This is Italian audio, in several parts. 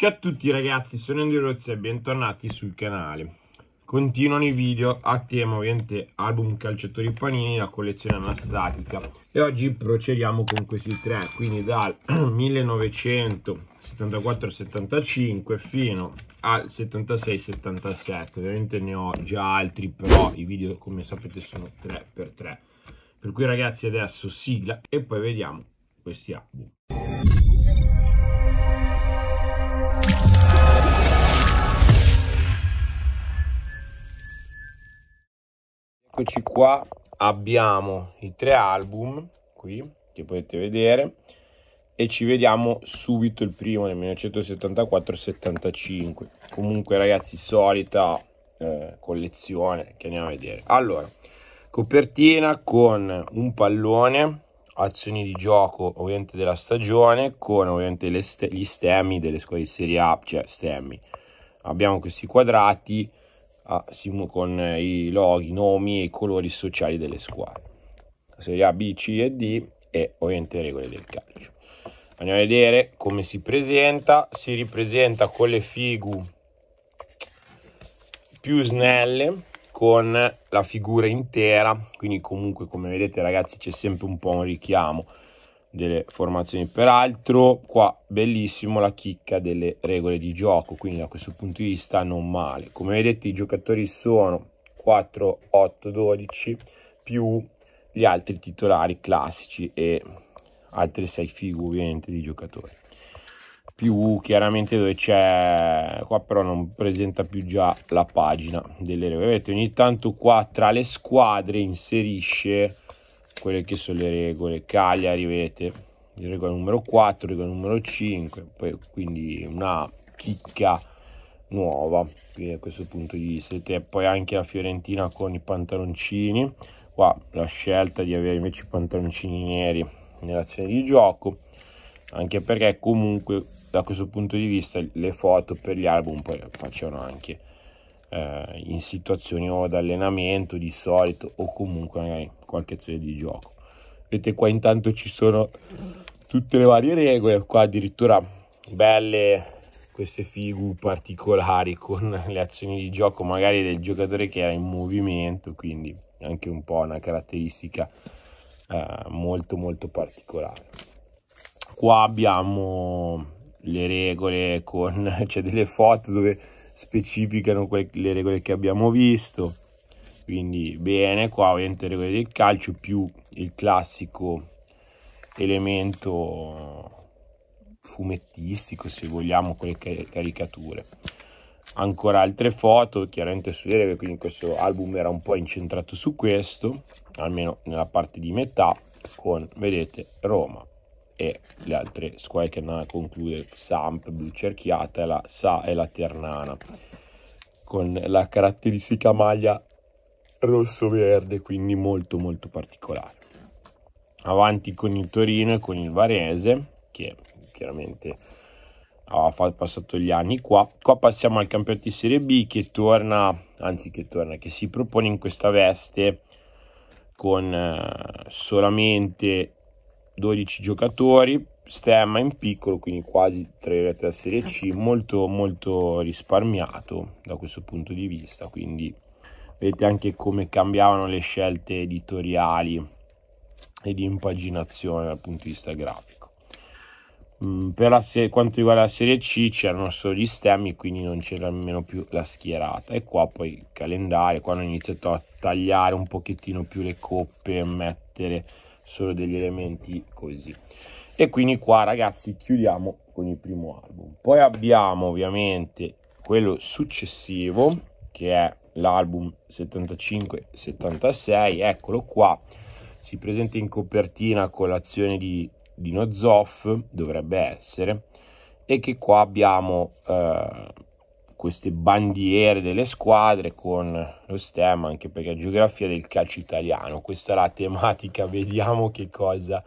Ciao a tutti ragazzi, sono Andy Rozzi e bentornati sul canale. Continuano i video a tema ovviamente album calciatori panini la collezione anastatica e oggi procediamo con questi tre, quindi dal 1974-75 fino al 76-77, ovviamente ne ho già altri però i video come sapete sono 3x3. Per cui ragazzi adesso sigla e poi vediamo questi album. eccoci qua abbiamo i tre album qui che potete vedere e ci vediamo subito il primo nel 1974-75 comunque ragazzi solita eh, collezione che andiamo a vedere allora copertina con un pallone azioni di gioco ovviamente della stagione con ovviamente st gli stemmi delle squadre di serie A cioè stemmi abbiamo questi quadrati a, con eh, i loghi, nomi e i colori sociali delle squadre. Serie A, B, C e D e ovviamente regole del calcio. Andiamo a vedere come si presenta. Si ripresenta con le figu più snelle con la figura intera quindi comunque come vedete ragazzi c'è sempre un po' un richiamo delle formazioni. Peraltro qua bellissimo la chicca delle regole di gioco, quindi da questo punto di vista non male. Come vedete i giocatori sono 4, 8, 12 più gli altri titolari classici e altre 6 figure ovviamente di giocatori. Più chiaramente dove c'è, qua però non presenta più già la pagina delle regole. Vedete ogni tanto qua tra le squadre inserisce quelle che sono le regole. Cagliari, vedete, regola numero 4, regola numero 5, poi, quindi una chicca nuova da questo punto di vista. E poi anche la Fiorentina con i pantaloncini, qua la scelta di avere invece i pantaloncini neri nell'azione di gioco, anche perché comunque da questo punto di vista le foto per gli album poi facevano anche eh, in situazioni o d'allenamento di solito o comunque magari qualche azione di gioco. Vedete qua intanto ci sono tutte le varie regole, qua addirittura belle queste figu particolari con le azioni di gioco magari del giocatore che era in movimento, quindi anche un po' una caratteristica eh, molto molto particolare. Qua abbiamo le regole con c'è cioè delle foto dove specificano le regole che abbiamo visto quindi bene qua ovviamente le regole del calcio più il classico elemento fumettistico se vogliamo con le caricature ancora altre foto chiaramente sulle regole quindi questo album era un po' incentrato su questo almeno nella parte di metà con vedete Roma e le altre squadre che andranno a concludere Samp, Blu Cerchiata e la Sa e la Ternana con la caratteristica maglia rosso-verde quindi molto molto particolare avanti con il Torino e con il Varese che chiaramente ha passato gli anni qua qua passiamo al campionato di Serie B che torna anzi che torna che si propone in questa veste con eh, solamente 12 giocatori, stemma in piccolo, quindi quasi 3 rete la Serie C, molto, molto risparmiato da questo punto di vista, quindi vedete anche come cambiavano le scelte editoriali e di impaginazione dal punto di vista grafico. Mm, per serie, quanto riguarda la Serie C c'erano solo gli stemmi, quindi non c'era nemmeno più la schierata. E qua poi il calendario, quando ho iniziato a tagliare un pochettino più le coppe, mettere solo degli elementi così e quindi qua ragazzi chiudiamo con il primo album poi abbiamo ovviamente quello successivo che è l'album 75-76 eccolo qua si presenta in copertina con l'azione di Dino Zoff dovrebbe essere e che qua abbiamo eh, queste bandiere delle squadre con lo stemma anche per la geografia del calcio italiano. Questa è la tematica, vediamo che cosa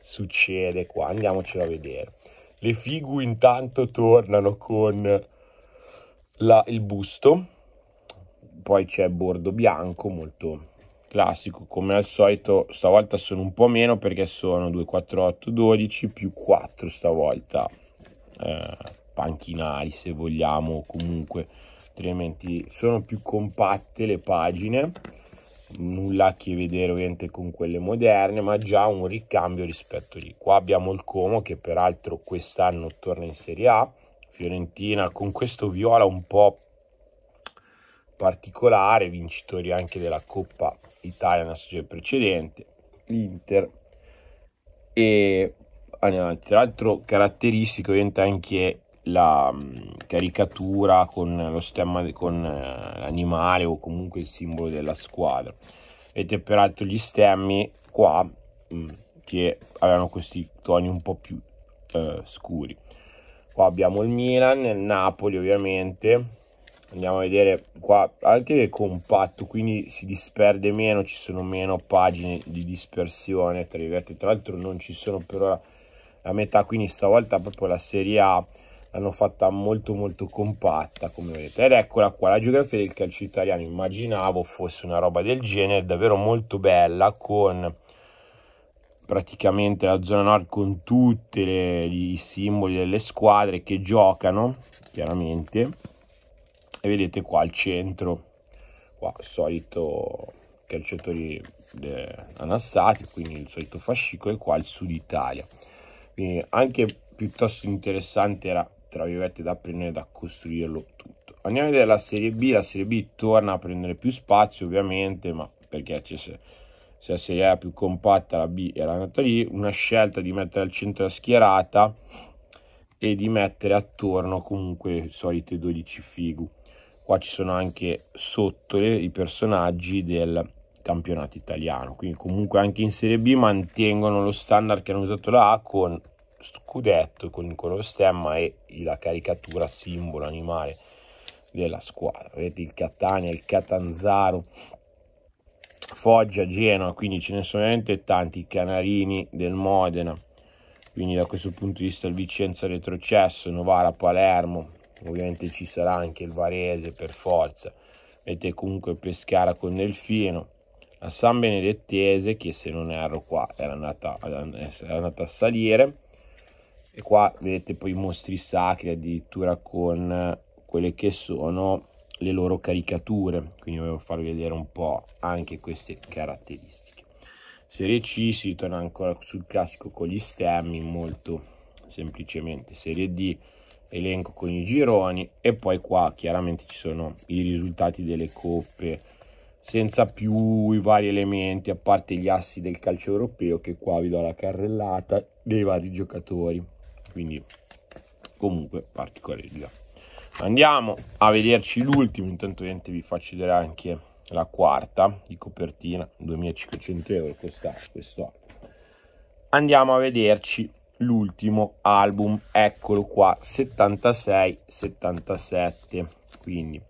succede qua, andiamocelo a vedere. Le figu intanto tornano con la, il busto, poi c'è bordo bianco, molto classico come al solito, stavolta sono un po' meno perché sono 2, 4, 8, 12 più 4 stavolta. Eh, panchinari se vogliamo comunque altrimenti sono più compatte le pagine nulla a che vedere ovviamente con quelle moderne ma già un ricambio rispetto lì qua abbiamo il Como che peraltro quest'anno torna in Serie A Fiorentina con questo viola un po' particolare vincitori anche della Coppa Italia nella stagione precedente l'Inter e tra l'altro caratteristico ovviamente anche la mm, caricatura con lo stemma con eh, l'animale o comunque il simbolo della squadra vedete peraltro gli stemmi qua mm, che avevano questi toni un po' più eh, scuri qua abbiamo il Milan, il Napoli ovviamente andiamo a vedere qua anche il compatto quindi si disperde meno ci sono meno pagine di dispersione tra l'altro non ci sono per ora la metà quindi stavolta proprio la serie A l'hanno fatta molto molto compatta come vedete ed eccola qua la geografia del calcio italiano immaginavo fosse una roba del genere davvero molto bella con praticamente la zona nord con tutti i simboli delle squadre che giocano chiaramente e vedete qua al centro qua solito calciatori anastati quindi il solito fascicolo e qua il sud Italia quindi anche piuttosto interessante era tra virgolette da prendere da costruirlo tutto andiamo a vedere la serie B la serie B torna a prendere più spazio ovviamente ma perché c'è se, se la serie A è più compatta la B era andata lì una scelta di mettere al centro la schierata e di mettere attorno comunque le solite 12 figu qua ci sono anche sotto i personaggi del campionato italiano quindi comunque anche in serie B mantengono lo standard che hanno usato la A con scudetto con il colore stemma e la caricatura simbolo animale della squadra. Vedete il Catania, il Catanzaro, Foggia, Genoa, quindi ce ne sono veramente tanti, i Canarini del Modena, quindi da questo punto di vista il Vicenza retrocesso, Novara, Palermo, ovviamente ci sarà anche il Varese per forza, vedete comunque Pescara con Delfino, la San Benedettese che se non erro qua era andata, era andata a salire, e qua vedete poi i mostri sacri addirittura con quelle che sono le loro caricature quindi volevo farvi vedere un po' anche queste caratteristiche serie C si ritorna ancora sul classico con gli stemmi molto semplicemente serie D elenco con i gironi e poi qua chiaramente ci sono i risultati delle coppe senza più i vari elementi a parte gli assi del calcio europeo che qua vi do la carrellata dei vari giocatori quindi comunque particoleggia andiamo a vederci l'ultimo intanto niente vi faccio vedere anche la quarta di copertina 2500 euro costa questo andiamo a vederci l'ultimo album eccolo qua 76 77 quindi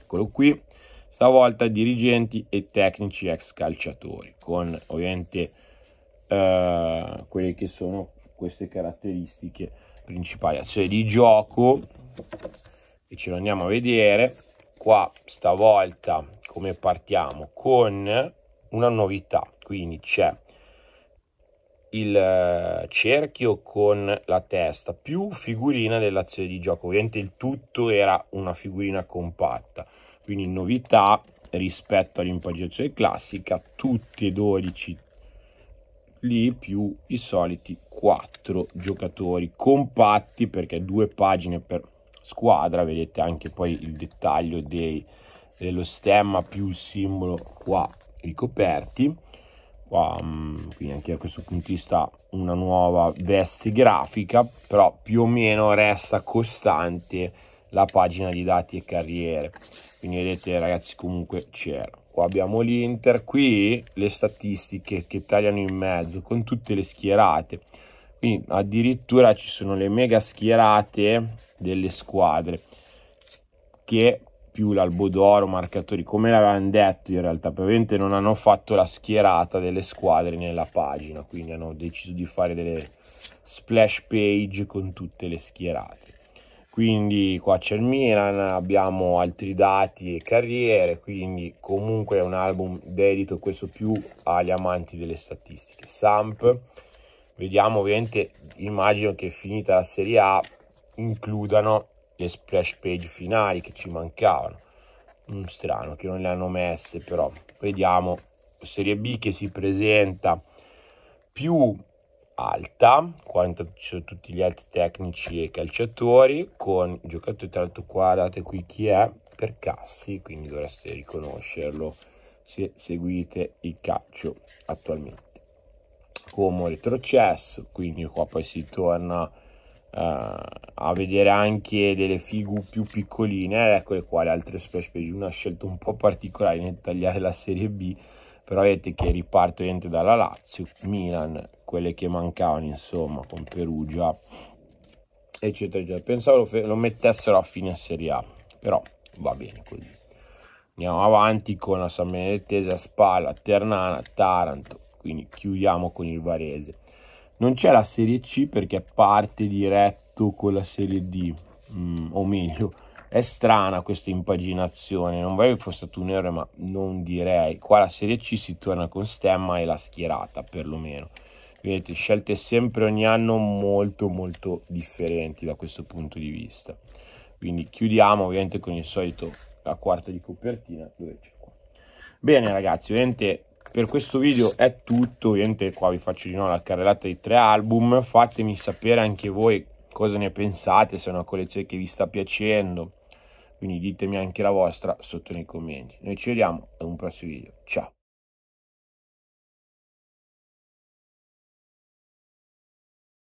eccolo qui stavolta dirigenti e tecnici ex calciatori con ovviamente eh, quelli che sono queste caratteristiche principali azione di gioco e ce lo andiamo a vedere qua stavolta come partiamo con una novità quindi c'è il eh, cerchio con la testa più figurina dell'azione di gioco ovviamente il tutto era una figurina compatta quindi novità rispetto all'impaginazione classica tutti e 12 lì più i soliti 4 giocatori compatti perché due pagine per squadra, vedete anche poi il dettaglio dei, dello stemma più il simbolo qua ricoperti. Qua, mm, quindi anche a questo punto di vista una nuova veste grafica, però più o meno resta costante la pagina di dati e carriere quindi vedete ragazzi comunque c'era qua abbiamo l'Inter qui le statistiche che tagliano in mezzo con tutte le schierate quindi addirittura ci sono le mega schierate delle squadre che più l'albo d'oro, marcatori, come l'avevano detto in realtà, probabilmente non hanno fatto la schierata delle squadre nella pagina, quindi hanno deciso di fare delle splash page con tutte le schierate quindi qua c'è il Milan, abbiamo altri dati e carriere, quindi comunque è un album dedito questo più agli amanti delle statistiche. Samp, vediamo ovviamente, immagino che finita la Serie A includano le splash page finali che ci mancavano. Mm, strano che non le hanno messe però, vediamo Serie B che si presenta più alta, qua intanto ci sono tutti gli altri tecnici e calciatori, con giocatori tra l'altro qua, guardate qui chi è, per Cassi, quindi dovreste riconoscerlo se seguite il calcio attualmente. Come retrocesso, quindi qua poi si torna eh, a vedere anche delle figure più piccoline, eh, eccole qua le altre specie, una scelta un po' particolare nel tagliare la Serie B, però vedete che riparto ovviamente dalla Lazio, Milan, quelle che mancavano insomma con Perugia eccetera eccetera pensavo lo, lo mettessero a fine Serie A però va bene così andiamo avanti con la San Sammenetese Spalla, Ternana, Taranto quindi chiudiamo con il Varese non c'è la Serie C perché parte diretto con la Serie D mm, o meglio è strana questa impaginazione, non vorrei che fosse stato un errore, ma non direi. Qua la Serie C si torna con stemma e la schierata, perlomeno. Vedete, scelte sempre ogni anno molto molto differenti da questo punto di vista. Quindi chiudiamo ovviamente con il solito la quarta di copertina dove c'è qua. Bene ragazzi, ovviamente per questo video è tutto, ovviamente qua vi faccio di nuovo la carrellata di tre album, fatemi sapere anche voi cosa ne pensate, se è una collezione che vi sta piacendo, quindi ditemi anche la vostra sotto nei commenti. Noi ci vediamo ad un prossimo video, ciao!